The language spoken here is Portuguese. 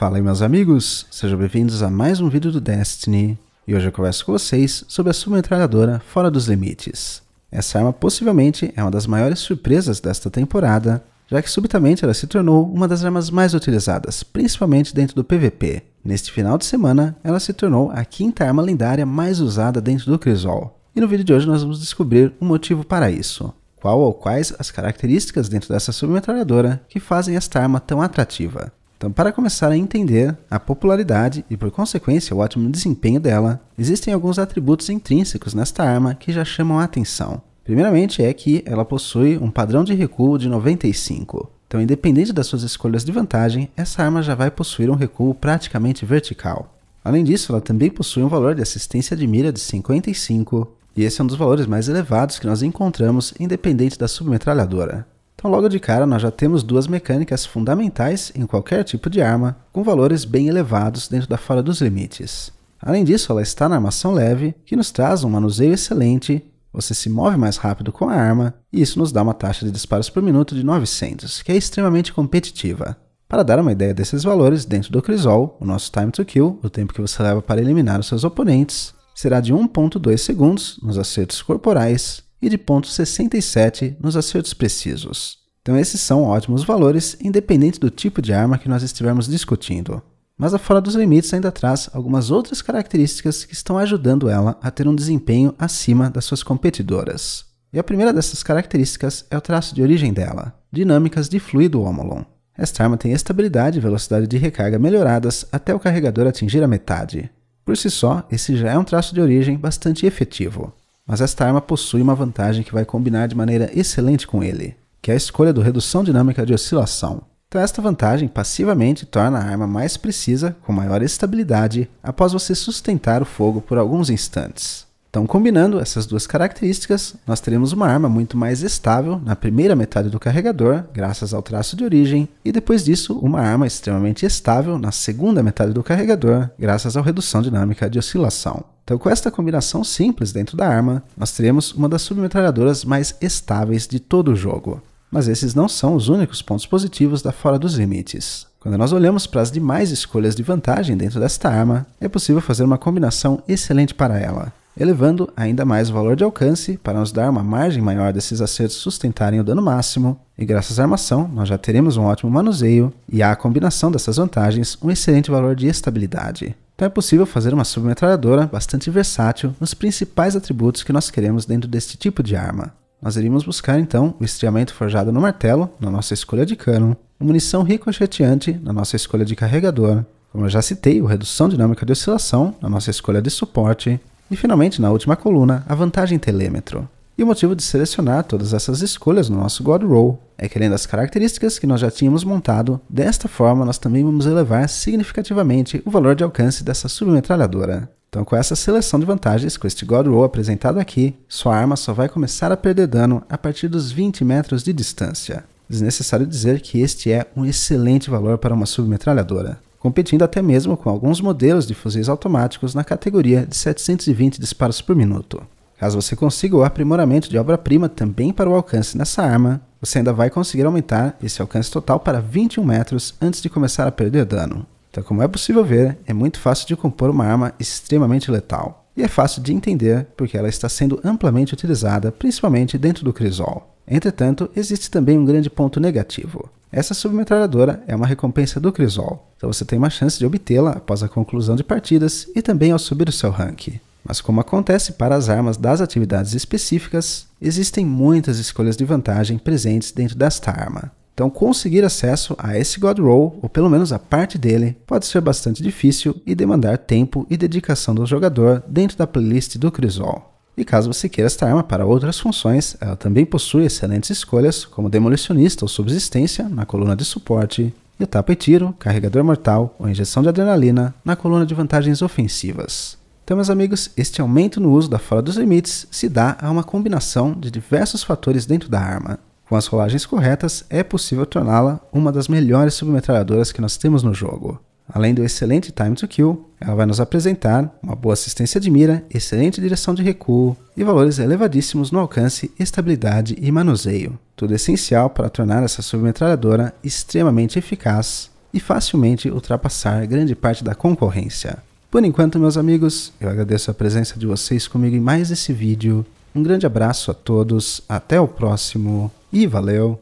Fala aí meus amigos, sejam bem-vindos a mais um vídeo do Destiny e hoje eu converso com vocês sobre a submetralhadora Fora dos Limites. Essa arma possivelmente é uma das maiores surpresas desta temporada, já que subitamente ela se tornou uma das armas mais utilizadas, principalmente dentro do PVP. Neste final de semana, ela se tornou a quinta arma lendária mais usada dentro do Crisol. E no vídeo de hoje nós vamos descobrir o um motivo para isso. Qual ou quais as características dentro dessa submetralhadora que fazem esta arma tão atrativa? Então, para começar a entender a popularidade e, por consequência, o ótimo desempenho dela, existem alguns atributos intrínsecos nesta arma que já chamam a atenção. Primeiramente é que ela possui um padrão de recuo de 95. Então, independente das suas escolhas de vantagem, essa arma já vai possuir um recuo praticamente vertical. Além disso, ela também possui um valor de assistência de mira de 55, e esse é um dos valores mais elevados que nós encontramos independente da submetralhadora. Então, logo de cara, nós já temos duas mecânicas fundamentais em qualquer tipo de arma, com valores bem elevados dentro da fora dos limites. Além disso, ela está na armação leve, que nos traz um manuseio excelente, você se move mais rápido com a arma, e isso nos dá uma taxa de disparos por minuto de 900, que é extremamente competitiva. Para dar uma ideia desses valores, dentro do Crisol, o nosso time to kill, o tempo que você leva para eliminar os seus oponentes, será de 1.2 segundos nos acertos corporais e de 0,67 nos acertos precisos. Então esses são ótimos valores, independente do tipo de arma que nós estivermos discutindo. Mas a Fora dos Limites ainda traz algumas outras características que estão ajudando ela a ter um desempenho acima das suas competidoras. E a primeira dessas características é o traço de origem dela, dinâmicas de fluido homolon. Esta arma tem estabilidade e velocidade de recarga melhoradas até o carregador atingir a metade. Por si só, esse já é um traço de origem bastante efetivo mas esta arma possui uma vantagem que vai combinar de maneira excelente com ele, que é a escolha do redução dinâmica de oscilação. Então esta vantagem passivamente torna a arma mais precisa, com maior estabilidade, após você sustentar o fogo por alguns instantes. Então, combinando essas duas características, nós teremos uma arma muito mais estável na primeira metade do carregador, graças ao traço de origem, e depois disso, uma arma extremamente estável na segunda metade do carregador, graças à redução dinâmica de oscilação. Então, com esta combinação simples dentro da arma, nós teremos uma das submetralhadoras mais estáveis de todo o jogo. Mas esses não são os únicos pontos positivos da Fora dos Limites. Quando nós olhamos para as demais escolhas de vantagem dentro desta arma, é possível fazer uma combinação excelente para ela elevando ainda mais o valor de alcance para nos dar uma margem maior desses acertos sustentarem o dano máximo, e graças à armação nós já teremos um ótimo manuseio e à combinação dessas vantagens um excelente valor de estabilidade. Então é possível fazer uma submetralhadora bastante versátil nos principais atributos que nós queremos dentro deste tipo de arma. Nós iríamos buscar então o estriamento forjado no martelo, na nossa escolha de cano, munição ricocheteante, na nossa escolha de carregador, como eu já citei, o redução dinâmica de oscilação, na nossa escolha de suporte, e finalmente, na última coluna, a vantagem telêmetro. E o motivo de selecionar todas essas escolhas no nosso God Roll é que além das características que nós já tínhamos montado, desta forma nós também vamos elevar significativamente o valor de alcance dessa submetralhadora. Então com essa seleção de vantagens, com este God Roll apresentado aqui, sua arma só vai começar a perder dano a partir dos 20 metros de distância. Desnecessário dizer que este é um excelente valor para uma submetralhadora competindo até mesmo com alguns modelos de fuzis automáticos na categoria de 720 disparos por minuto. Caso você consiga o aprimoramento de obra-prima também para o alcance nessa arma, você ainda vai conseguir aumentar esse alcance total para 21 metros antes de começar a perder dano. Então, como é possível ver, é muito fácil de compor uma arma extremamente letal. E é fácil de entender porque ela está sendo amplamente utilizada, principalmente dentro do crisol. Entretanto, existe também um grande ponto negativo. Essa submetralhadora é uma recompensa do crisol, então você tem uma chance de obtê-la após a conclusão de partidas e também ao subir o seu rank. Mas como acontece para as armas das atividades específicas, existem muitas escolhas de vantagem presentes dentro desta arma. Então, conseguir acesso a esse God Roll, ou pelo menos a parte dele, pode ser bastante difícil e demandar tempo e dedicação do jogador dentro da playlist do Crisol. E caso você queira esta arma para outras funções, ela também possui excelentes escolhas, como Demolicionista ou Subsistência, na coluna de suporte, e o Tapa e Tiro, Carregador Mortal ou Injeção de Adrenalina, na coluna de vantagens ofensivas. Então, meus amigos, este aumento no uso da Fora dos Limites se dá a uma combinação de diversos fatores dentro da arma. Com as rolagens corretas, é possível torná-la uma das melhores submetralhadoras que nós temos no jogo. Além do excelente time to kill, ela vai nos apresentar uma boa assistência de mira, excelente direção de recuo e valores elevadíssimos no alcance, estabilidade e manuseio. Tudo essencial para tornar essa submetralhadora extremamente eficaz e facilmente ultrapassar grande parte da concorrência. Por enquanto, meus amigos, eu agradeço a presença de vocês comigo em mais esse vídeo um grande abraço a todos, até o próximo e valeu!